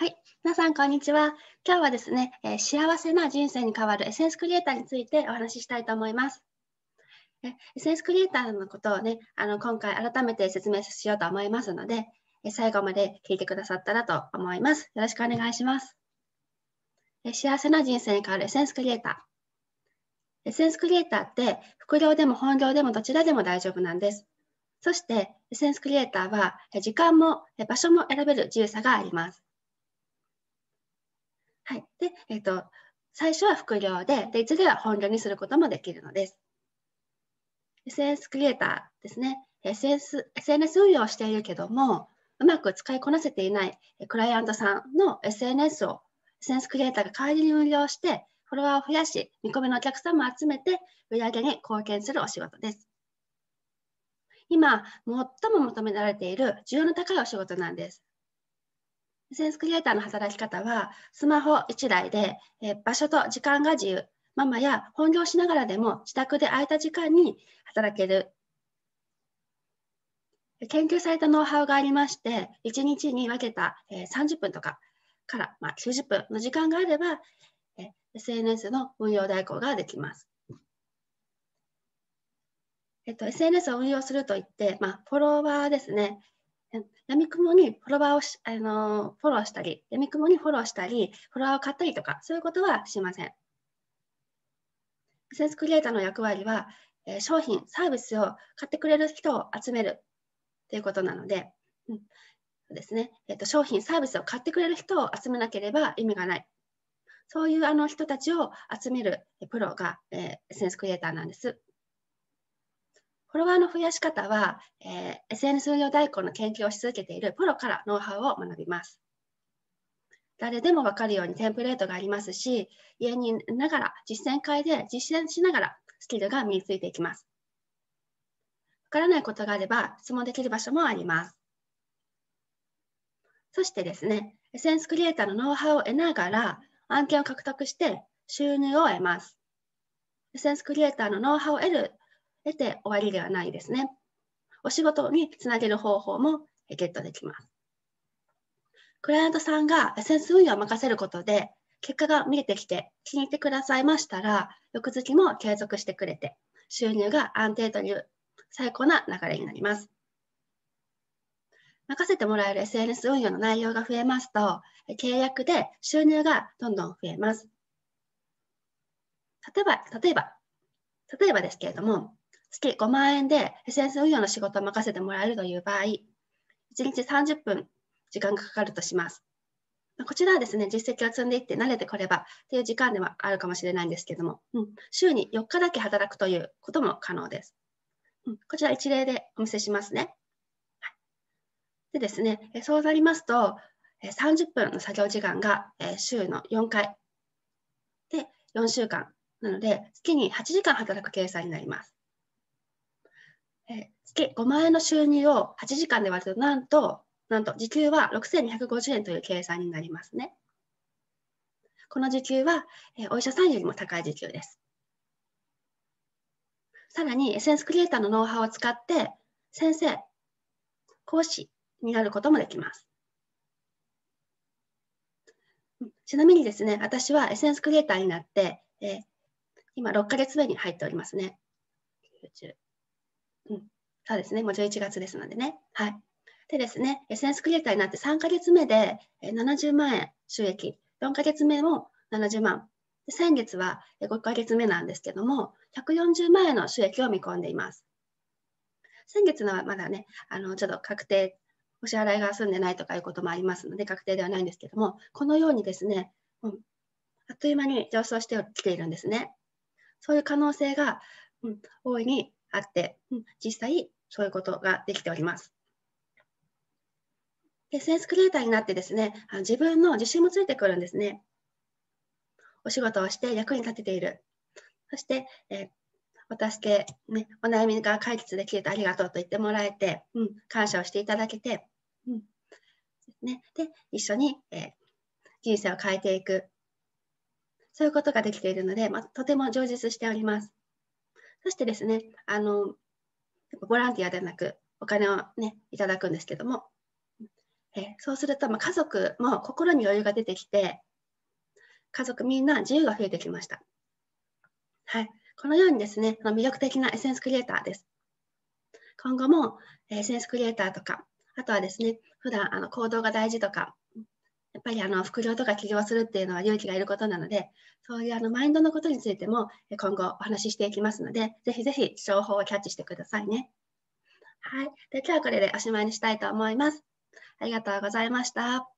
はい、皆さんこんにちは。今日はですね、えー、幸せな人生に変わるエッセンスクリエイターについてお話ししたいと思います。えエッセンスクリエイターのことをね、あの今回改めて説明しようと思いますので、え最後まで聞いてくださったらと思います。よろしくお願いします。え幸せな人生に変わるエッセンスクリエイター。エッセンスクリエイターって副業でも本業でもどちらでも大丈夫なんです。そしてエッセンスクリエイターは時間も場所も選べる自由さがあります。はい。で、えっ、ー、と、最初は副業で、で、いずれは本業にすることもできるのです。SNS クリエイターですね。SNS, SNS 運用しているけども、うまく使いこなせていないクライアントさんの SNS を SNS クリエイターが代わりに運用して、フォロワーを増やし、見込みのお客さんも集めて、売り上げに貢献するお仕事です。今、最も求められている需要の高いお仕事なんです。エセンスクリエイターの働き方は、スマホ1台で、え場所と時間が自由、ママや本業しながらでも自宅で空いた時間に働ける。研究されたノウハウがありまして、1日に分けた、え30分とかから、まあ、90分の時間があれば、え SNS の運用代行ができます。えっと、SNS を運用するといって、まあ、フォロワーですね、やみくもにフォロワーをし、あのフォローしたり、やみくもにフォローしたり、フォロワーを買ったりとか、そういうことはしません。センスクリエイターの役割は、え商品、サービスを買ってくれる人を集めるということなので、うん、ですね、えーと、商品、サービスを買ってくれる人を集めなければ意味がない。そういうあの人たちを集めるプロが、えー、エッセンスクリエイターなんです。フォロワーの増やし方は、えー、SNS 運用代行の研究をし続けているプロからノウハウを学びます。誰でも分かるようにテンプレートがありますし、家にいながら実践会で実践しながらスキルが身についていきます。分からないことがあれば質問できる場所もあります。そしてですね、エッセンスクリエイターのノウハウを得ながら案件を獲得して収入を得ます。エッセンスクリエイターのノウハウを得る得て終わりではないですね。お仕事につなげる方法もゲットできます。クライアントさんがエッセンス運用を任せることで、結果が見えてきて気に入ってくださいましたら、翌月も継続してくれて、収入が安定という最高な流れになります。任せてもらえる SNS 運用の内容が増えますと、契約で収入がどんどん増えます。例えば、例えば、例えばですけれども、月5万円で SNS 運用の仕事を任せてもらえるという場合、1日30分時間がかかるとします。こちらはですね、実績を積んでいって慣れてこればっていう時間ではあるかもしれないんですけども、うん、週に4日だけ働くということも可能です。うん、こちら一例でお見せしますね。はい、でですね、そうなりますと、30分の作業時間が週の4回で4週間なので、月に8時間働く計算になります。え月5万円の収入を8時間で割るとなんとなんと時給は6250円という計算になりますね。この時給は、えお医者さんよりも高い時給です。さらにエッセンスクリエイターのノウハウを使って先生、講師になることもできます。ちなみにですね、私はエッセンスクリエイターになって、え今6ヶ月目に入っておりますね。うん、そうですね、もう11月ですのでね。はい。でですね、エッセンスクリエイターになって3ヶ月目で70万円収益、4ヶ月目も70万、で先月は5ヶ月目なんですけども、140万円の収益を見込んでいます。先月のはまだね、あのちょっと確定、お支払いが済んでないとかいうこともありますので、確定ではないんですけども、このようにですね、うん、あっという間に上昇してきているんですね。そういう可能性が、うん、大いにあって、実際そういうことができております。で、センスクリエイターになってですね、自分の自信もついてくるんですね。お仕事をして役に立てている。そして、えお助け、ね、お悩みが解決できるとありがとうと言ってもらえて、うん、感謝をしていただけて、うんね、で一緒に、えー、人生を変えていくそういうことができているので、まあ、とても充実しております。そしてですね、あの、ボランティアではなく、お金をね、いただくんですけども、えそうすると、まあ、家族も心に余裕が出てきて、家族みんな自由が増えてきました。はい。このようにですね、魅力的なエッセンスクリエイターです。今後もエッセンスクリエイターとか、あとはですね、普段あの行動が大事とか、やっぱりあの副業とか起業するっていうのは勇気がいることなので、そういうあのマインドのことについても今後お話ししていきますので、ぜひぜひ情報をキャッチしてくださいね。はい。で今日はこれでおしまいにしたいと思います。ありがとうございました。